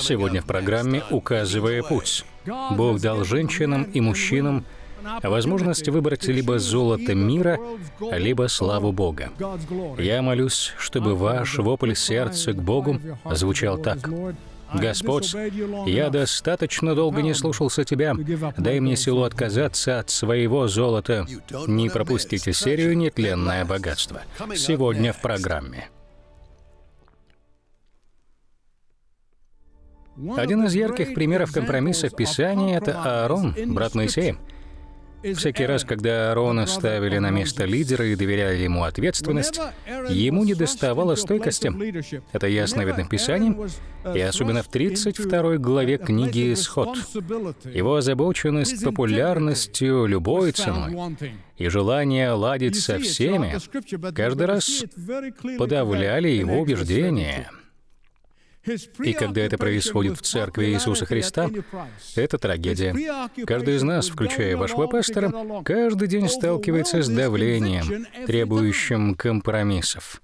Сегодня в программе «Указывая путь». Бог дал женщинам и мужчинам возможность выбрать либо золото мира, либо славу Бога. Я молюсь, чтобы ваш вопль сердца к Богу звучал так. «Господь, я достаточно долго не слушался Тебя. Дай мне силу отказаться от своего золота». Не пропустите серию «Нетленное богатство». Сегодня в программе. Один из ярких примеров компромисса Писания — это Аарон, брат Моисея. Всякий раз, когда Аарона ставили на место лидера и доверяли ему ответственность, ему не доставало стойкости. Это ясно видно в Писании, и особенно в 32 главе книги «Исход». Его озабоченность популярностью любой ценой и желание ладить со всеми каждый раз подавляли его убеждения — и когда это происходит в Церкви Иисуса Христа, это трагедия. Каждый из нас, включая вашего пастора, каждый день сталкивается с давлением, требующим компромиссов.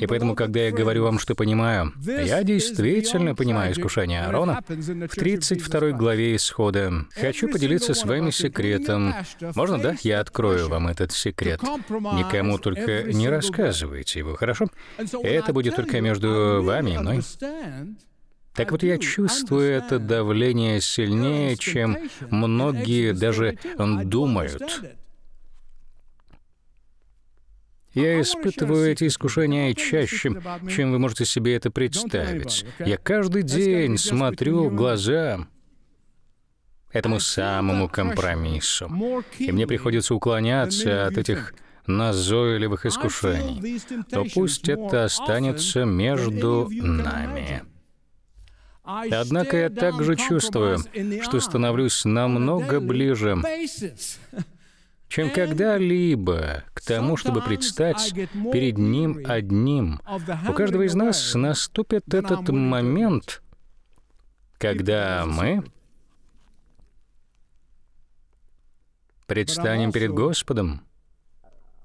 И поэтому, когда я говорю вам, что понимаю, я действительно понимаю искушение Аарона в 32 главе Исхода. Хочу поделиться с вами секретом. Можно, да? Я открою вам этот секрет. Никому только не рассказывайте его, хорошо? Это будет только между вами и мной. Так вот я чувствую это давление сильнее, чем многие даже думают. Я испытываю эти искушения чаще, чем вы можете себе это представить. Я каждый день смотрю в глаза этому самому компромиссу. И мне приходится уклоняться от этих назойливых искушений. Но пусть это останется между нами. Однако я также чувствую, что становлюсь намного ближе, чем когда-либо к тому, чтобы предстать перед Ним одним. У каждого из нас наступит этот момент, когда мы предстанем перед Господом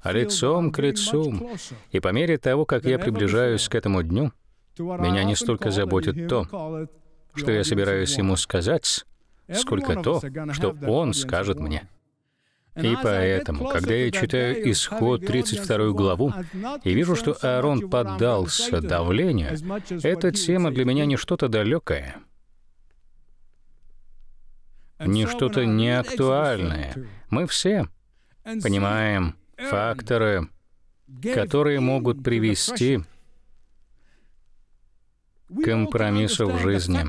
а лицом к лицу. И по мере того, как я приближаюсь к этому дню, меня не столько заботит то, что я собираюсь ему сказать, сколько то, что он скажет мне. И поэтому, когда я читаю Исход 32 главу и вижу, что Аарон поддался давлению, эта тема для меня не что-то далекое, не что-то неактуальное. Мы все понимаем факторы, которые могут привести компромиссов в жизни,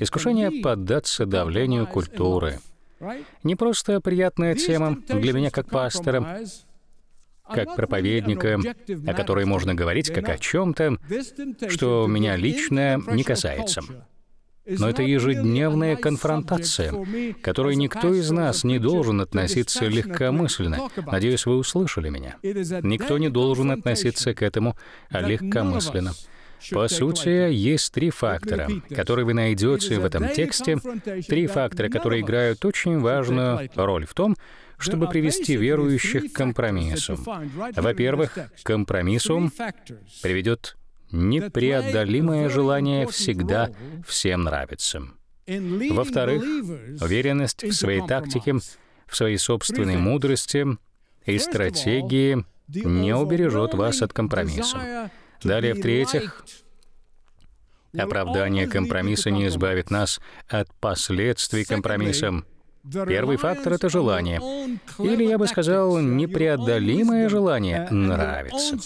искушение поддаться давлению культуры. Не просто приятная тема для меня как пастора, как проповедника, о которой можно говорить как о чем-то, что меня лично не касается. Но это ежедневная конфронтация, к которой никто из нас не должен относиться легкомысленно. Надеюсь, вы услышали меня. Никто не должен относиться к этому легкомысленно. По сути, есть три фактора, которые вы найдете в этом тексте, три фактора, которые играют очень важную роль в том, чтобы привести верующих к компромиссу. Во-первых, к компромиссу приведет непреодолимое желание всегда всем нравиться. Во-вторых, уверенность в своей тактике, в своей собственной мудрости и стратегии не убережет вас от компромисса. Далее, в-третьих, оправдание компромисса не избавит нас от последствий компромисса. Первый фактор — это желание. Или, я бы сказал, непреодолимое желание нравится.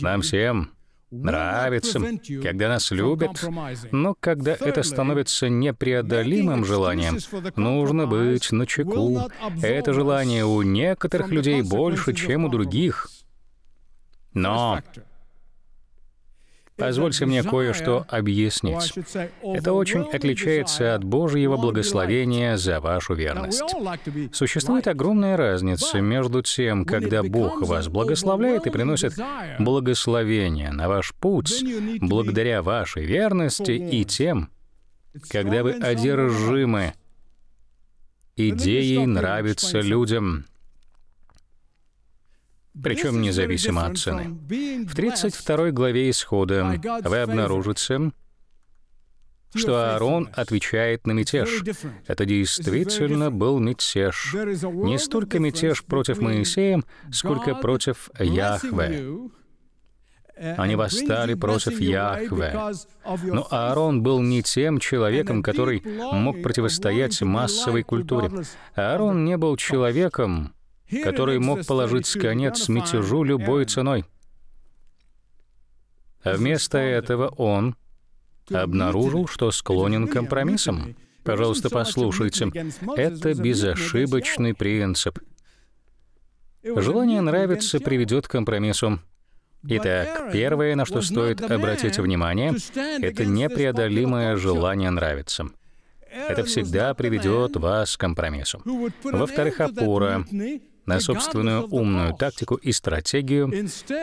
Нам всем нравится, когда нас любят, но когда это становится непреодолимым желанием, нужно быть начеку. Это желание у некоторых людей больше, чем у других. Но Позвольте мне кое-что объяснить. Это очень отличается от Божьего благословения за вашу верность. Существует огромная разница между тем, когда Бог вас благословляет и приносит благословение на ваш путь благодаря вашей верности, и тем, когда вы одержимы идеей нравится людям причем независимо от цены. В 32 главе Исхода вы обнаружите, что Аарон отвечает на мятеж. Это действительно был мятеж. Не столько мятеж против Моисея, сколько против Яхве. Э, Они восстали против Яхве. Но Аарон был не тем человеком, который мог противостоять массовой культуре. Аарон не был человеком, который мог положить конец мятежу любой ценой. А вместо этого он обнаружил, что склонен к компромиссам. Пожалуйста, послушайте. Это безошибочный принцип. Желание нравиться приведет к компромиссу. Итак, первое, на что стоит обратить внимание, это непреодолимое желание нравиться. Это всегда приведет вас к компромиссу. Во-вторых, опора на собственную умную тактику и стратегию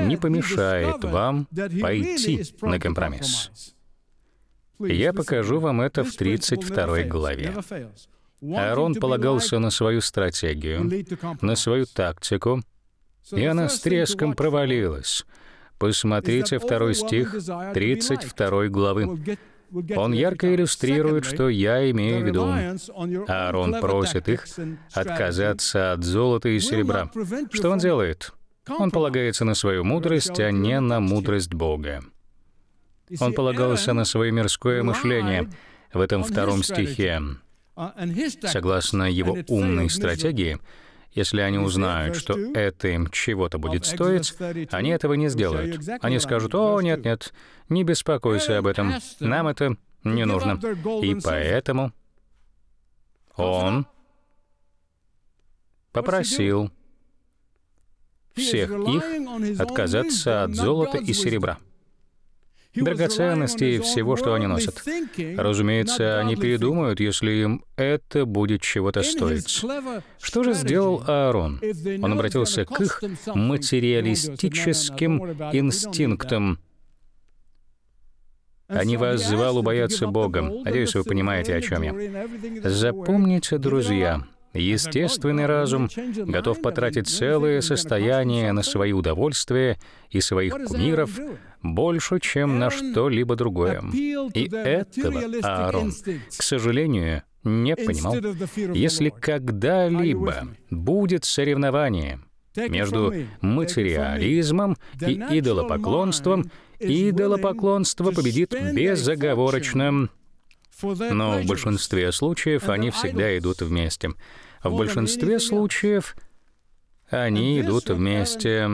не помешает вам пойти на компромисс. Я покажу вам это в 32 главе. Аарон полагался на свою стратегию, на свою тактику, и она с треском провалилась. Посмотрите второй стих 32 главы. Он ярко иллюстрирует, что я имею в виду. Аарон просит их отказаться от золота и серебра. Что он делает? Он полагается на свою мудрость, а не на мудрость Бога. Он полагался на свое мирское мышление в этом втором стихе. Согласно его умной стратегии, если они узнают, что это им чего-то будет стоить, они этого не сделают. Они скажут, «О, нет-нет, не беспокойся об этом, нам это не нужно». И поэтому он попросил всех их отказаться от золота и серебра драгоценностей и всего, что они носят. Разумеется, они передумают, если им это будет чего-то стоить. Что же сделал Аарон? Он обратился к их материалистическим инстинктам. Они не вас звал убояться Бога. Надеюсь, вы понимаете, о чем я. Запомните, друзья, Естественный разум готов потратить целое состояние на свои удовольствия и своих кумиров больше, чем на что-либо другое. И этого Аарон, к сожалению, не понимал. Если когда-либо будет соревнование между материализмом и идолопоклонством, идолопоклонство победит безоговорочно. Но в большинстве случаев они всегда идут вместе. В большинстве случаев они идут вместе.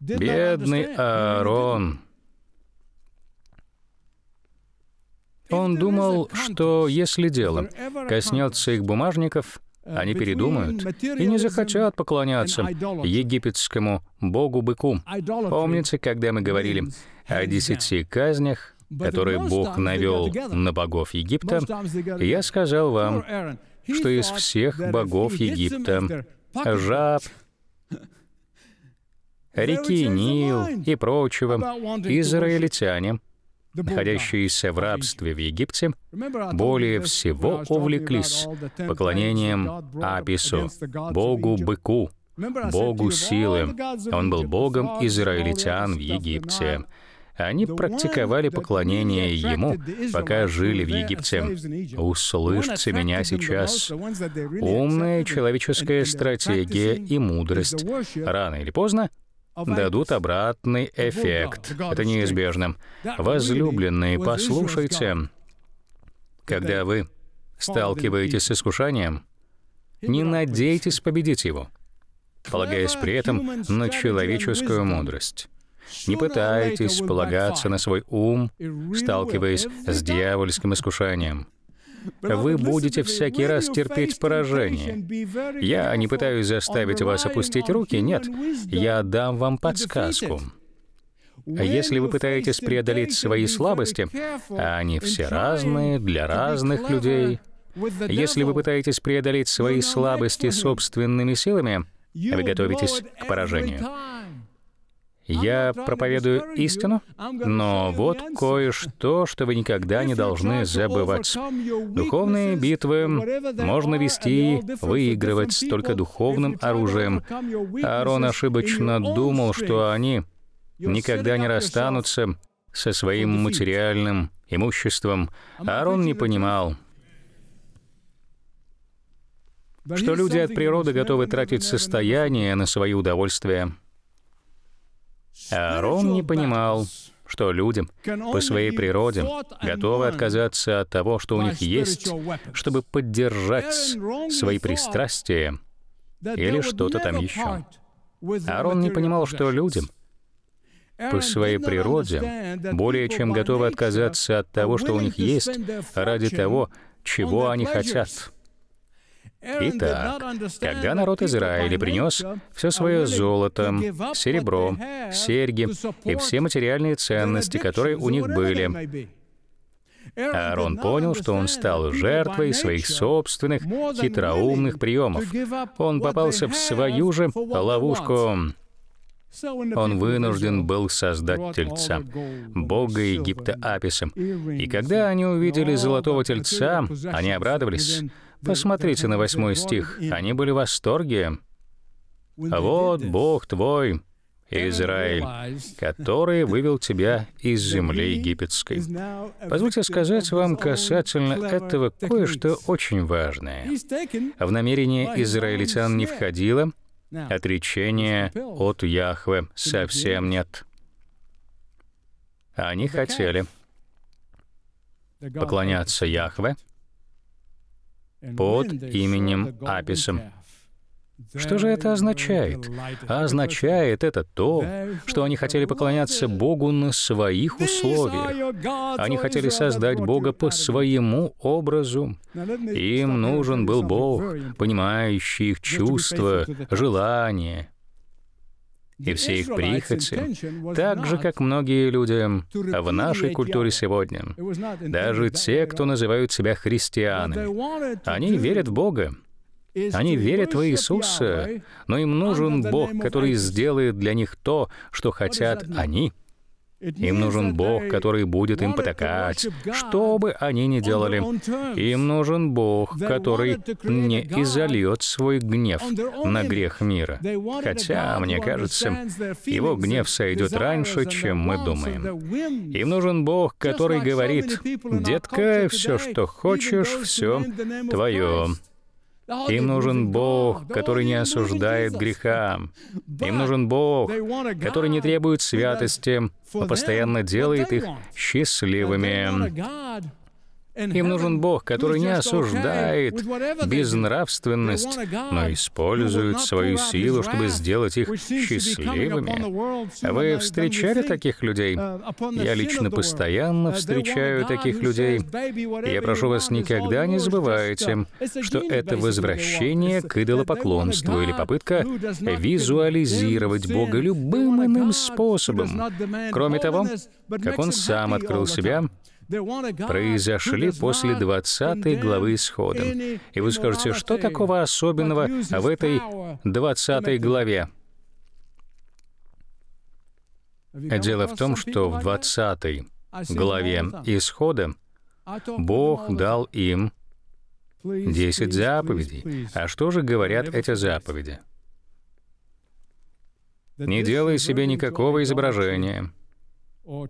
Бедный Аарон. Он думал, что если дело коснется их бумажников, uh, они передумают и не захотят поклоняться египетскому богу-быку. Помните, когда мы говорили о десяти казнях которые Бог навел на богов Египта, я сказал вам, что из всех богов Египта, жаб, реки Нил и прочего, израильтяне, находящиеся в рабстве в Египте, более всего увлеклись поклонением Апису, богу-быку, богу силы. Он был богом израильтян в Египте. Они практиковали поклонение Ему, пока жили в Египте. Услышьте меня сейчас. Умная человеческая стратегия и мудрость рано или поздно дадут обратный эффект. Это неизбежно. Возлюбленные, послушайте, когда вы сталкиваетесь с искушением, не надейтесь победить его, полагаясь при этом на человеческую мудрость. Не пытайтесь полагаться на свой ум, сталкиваясь с дьявольским искушением. Вы будете всякий раз терпеть поражение. Я не пытаюсь заставить вас опустить руки, нет. Я дам вам подсказку. Если вы пытаетесь преодолеть свои слабости, а они все разные, для разных людей, если вы пытаетесь преодолеть свои слабости собственными силами, вы готовитесь к поражению. Я проповедую истину, но вот кое-что, что вы никогда не должны забывать. Духовные битвы можно вести, выигрывать только духовным оружием. Арон ошибочно думал, что они никогда не расстанутся со своим материальным имуществом. Арон не понимал, что люди от природы готовы тратить состояние на свои удовольствия. А Ром не понимал, что людям по своей природе готовы отказаться от того, что у них есть, чтобы поддержать свои пристрастия или что-то там еще. Арон не понимал, что людям по своей природе более чем готовы отказаться от того, что у них есть, ради того, чего они хотят — Итак, когда народ Израиля принес все свое золото, серебро, серьги и все материальные ценности, которые у них были, Аарон понял, что он стал жертвой своих собственных хитроумных приемов. Он попался в свою же ловушку. Он вынужден был создать тельца, бога Египта Аписа. И когда они увидели золотого тельца, они обрадовались. Посмотрите на восьмой стих. Они были в восторге. «Вот Бог твой, Израиль, который вывел тебя из земли египетской. Позвольте сказать вам касательно этого кое-что очень важное. В намерение израильтян не входило отречение от Яхве, совсем нет. Они хотели поклоняться Яхве, под uh, именем Аписом. Что же это означает? Означает это то, что они хотели поклоняться Богу на своих условиях. Они хотели создать Бога по своему образу. Им нужен был Бог, понимающий их чувства, желания. И все их прихоти, так же, как многие люди в нашей культуре сегодня, даже те, кто называют себя христианами, они верят в Бога, они верят в Иисуса, но им нужен Бог, который сделает для них то, что хотят они — им нужен Бог, который будет им потакать, что бы они ни делали. Им нужен Бог, который не изольет свой гнев на грех мира. Хотя, мне кажется, его гнев сойдет раньше, чем мы думаем. Им нужен Бог, который говорит, «Детка, все, что хочешь, все твое». Им нужен Бог, который не осуждает греха. Им нужен Бог, который не требует святости, постоянно делает их счастливыми. Им нужен Бог, который не осуждает безнравственность, но использует свою силу, чтобы сделать их счастливыми. Вы встречали таких людей? Uh, Я лично постоянно uh, встречаю таких людей. Я прошу вас, никогда не uh, забывайте, что это возвращение к идолопоклонству или попытка визуализировать Бога любым иным способом. Кроме того, как Он сам открыл себя, произошли после 20 главы Исхода. И вы скажете, что такого особенного в этой 20 главе? Дело в том, что в 20 главе Исхода Бог дал им 10 заповедей. А что же говорят эти заповеди? Не делай себе никакого изображения,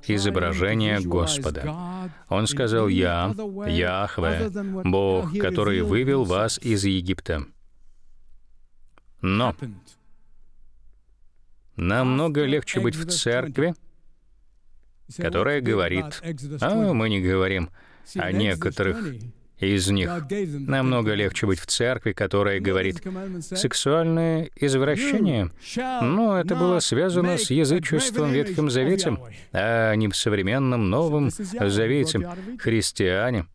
изображение Господа. Он сказал, «Я, Яхве, Бог, который вывел вас из Египта». Но намного легче быть в церкви, которая говорит, а мы не говорим о некоторых из них. Намного легче быть в церкви, которая говорит «сексуальное извращение». Но ну, это было связано с язычеством Ветхим Заветом, а не в современном Новом Завете. Христиане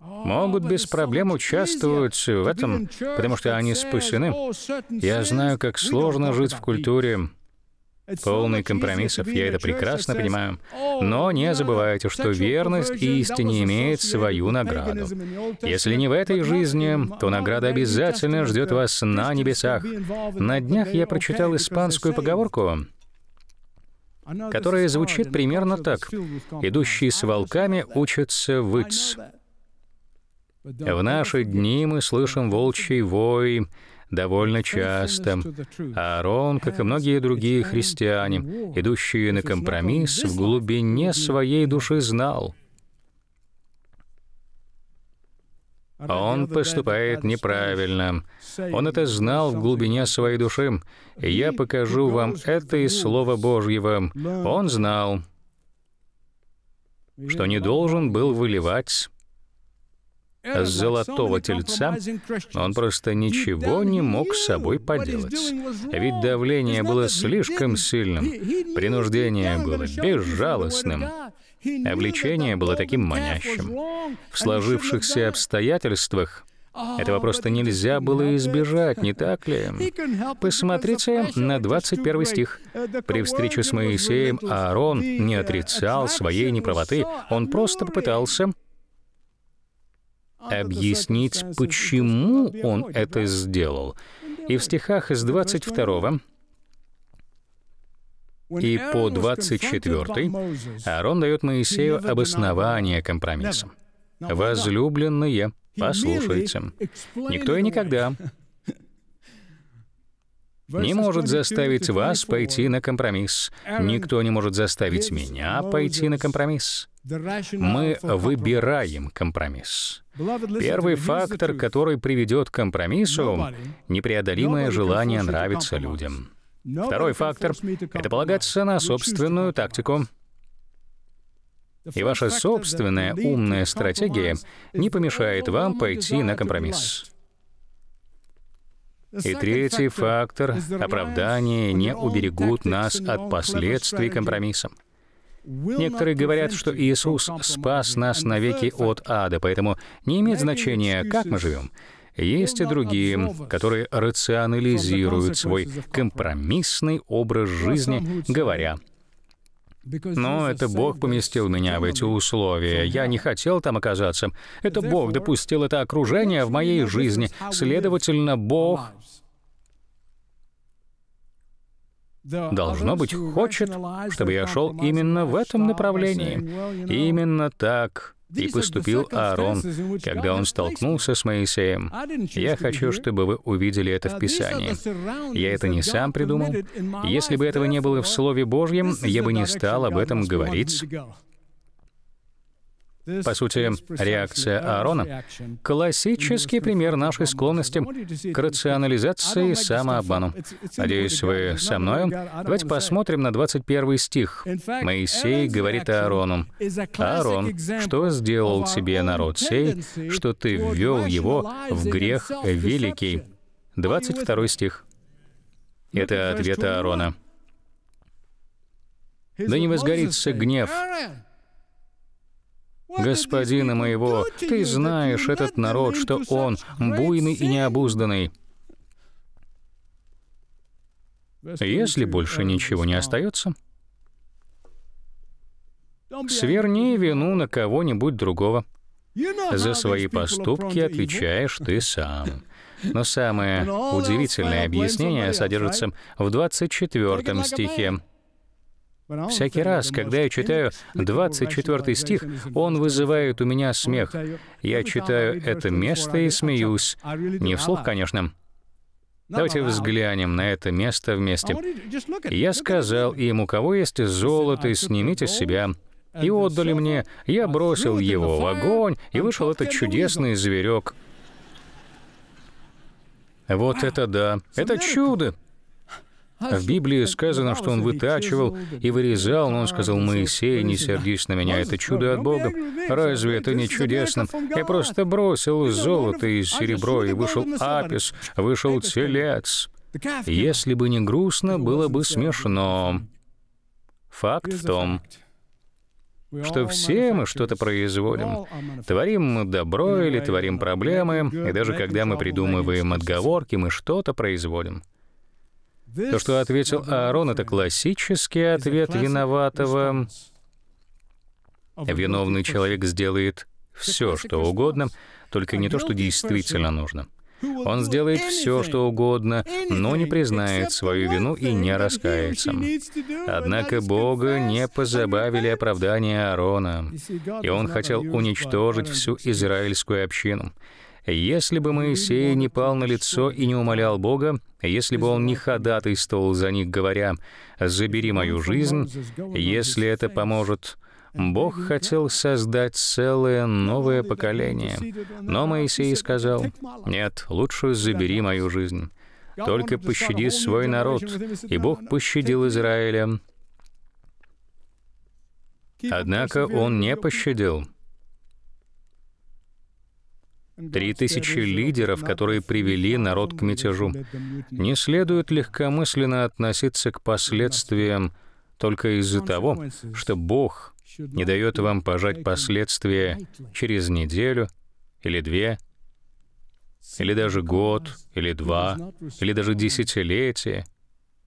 могут без проблем участвовать в этом, потому что они спасены. Я знаю, как сложно жить в культуре, полный компромиссов, я это прекрасно понимаю. Oh, Но не забывайте, что верность истине имеет свою награду. Если не в этой жизни, то награда обязательно ждет вас на небесах. На днях я прочитал испанскую поговорку, которая звучит примерно так. «Идущие с волками учатся выть». В наши дни мы слышим волчий вой, довольно часто. Аарон, как и многие другие христиане, идущие на компромисс, в глубине своей души знал, Он поступает неправильно. Он это знал в глубине своей души. я покажу вам это из Слова Божьего. Он знал, что не должен был выливать золотого тельца, он просто ничего не мог с собой поделать. А ведь давление было слишком сильным, принуждение было безжалостным, а было таким манящим. В сложившихся обстоятельствах ah, этого просто нельзя было избежать, не так ли? Посмотрите на 21 стих. Uh, «При встрече с Моисеем Аарон не uh, отрицал своей неправоты, он просто попытался объяснить, почему он это сделал. И в стихах из 22 и по 24 Аарон дает Моисею обоснование компромисса. «Возлюбленные, послушайте, никто и никогда не может заставить вас пойти на компромисс. Никто не может заставить меня пойти на компромисс. Мы выбираем компромисс. Первый фактор, который приведет к компромиссу — непреодолимое желание нравиться людям. Второй фактор — это полагаться на собственную тактику. И ваша собственная умная стратегия не помешает вам пойти на компромисс. И третий фактор — оправдания не уберегут нас от последствий компромисса. Некоторые говорят, что Иисус спас нас навеки от ада, поэтому не имеет значения, как мы живем. Есть и другие, которые рационализируют свой компромиссный образ жизни, говоря, но это Бог поместил меня в эти условия. Я не хотел там оказаться. Это Бог допустил это окружение в моей жизни. Следовательно, Бог Должно быть, хочет, чтобы я шел именно в этом направлении. Именно так и поступил Аарон, когда он столкнулся с Моисеем. Я хочу, чтобы вы увидели это в Писании. Я это не сам придумал. Если бы этого не было в Слове Божьем, я бы не стал об этом говорить. По сути, реакция Аарона — классический пример нашей склонности к рационализации и самообману. Надеюсь, вы со мною. Давайте посмотрим на 21 стих. Моисей говорит Аарону, «Аарон, что сделал тебе народ сей, что ты ввел его в грех великий?» 22 стих. Это ответ Аарона. «Да не возгорится гнев господина моего, ты знаешь этот народ, что он буйный и необузданный. Если больше ничего не остается, сверни вину на кого-нибудь другого. За свои поступки отвечаешь ты сам. Но самое удивительное объяснение содержится в 24 стихе. Всякий раз, когда я читаю 24 стих, он вызывает у меня смех. Я читаю это место и смеюсь. Не вслух, конечно. Давайте взглянем на это место вместе. «Я сказал им, у кого есть золото, снимите с себя, и отдали мне. Я бросил его в огонь, и вышел этот чудесный зверек». Вот это да! Это чудо! В Библии сказано, что он вытачивал и вырезал, но он сказал, «Моисей, не сердись на меня, это чудо от Бога. Разве это не чудесно? Я просто бросил золото и серебро, и вышел апис, вышел телец». Если бы не грустно, было бы смешно. Факт в том, что все мы что-то производим. Творим мы добро или творим проблемы, и даже когда мы придумываем отговорки, мы что-то производим. То, что ответил Аарон, это классический ответ виноватого. Виновный человек сделает все, что угодно, только не то, что действительно нужно. Он сделает все, что угодно, но не признает свою вину и не раскается. Однако Бога не позабавили оправдания Аарона, и он хотел уничтожить всю израильскую общину. Если бы Моисей не пал на лицо и не умолял Бога, если бы он не ходатайствовал за них, говоря, «Забери мою жизнь», если это поможет, Бог хотел создать целое новое поколение. Но Моисей сказал, «Нет, лучше забери мою жизнь. Только пощади свой народ». И Бог пощадил Израиля. Однако он не пощадил. Три тысячи лидеров, которые привели народ к мятежу. Не следует легкомысленно относиться к последствиям только из-за того, что Бог не дает вам пожать последствия через неделю или две, или даже год, или два, или даже десятилетие —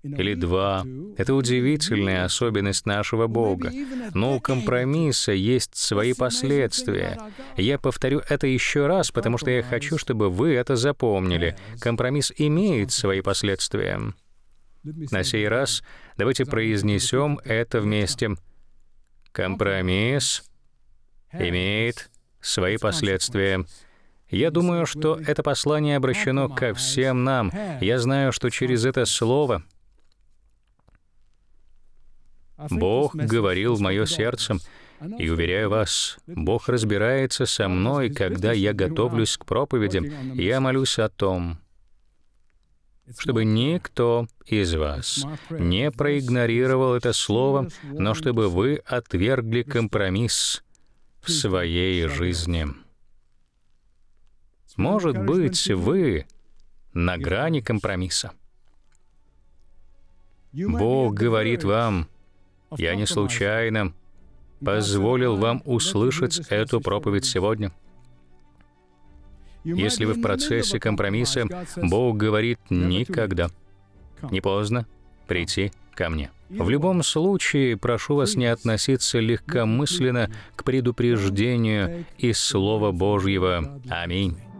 или два. Это удивительная особенность нашего Бога. Но у компромисса есть свои последствия. Я повторю это еще раз, потому что я хочу, чтобы вы это запомнили. Компромисс имеет свои последствия. На сей раз давайте произнесем это вместе. Компромисс имеет свои последствия. Я думаю, что это послание обращено ко всем нам. Я знаю, что через это слово Бог говорил в мое сердце, и уверяю вас, Бог разбирается со мной, когда я готовлюсь к проповедям. Я молюсь о том, чтобы никто из вас не проигнорировал это слово, но чтобы вы отвергли компромисс в своей жизни. Может быть, вы на грани компромисса. Бог говорит вам, я не случайно позволил вам услышать эту проповедь сегодня. Если вы в процессе компромисса, Бог говорит «никогда». Не поздно прийти ко мне. В любом случае, прошу вас не относиться легкомысленно к предупреждению из Слова Божьего. Аминь.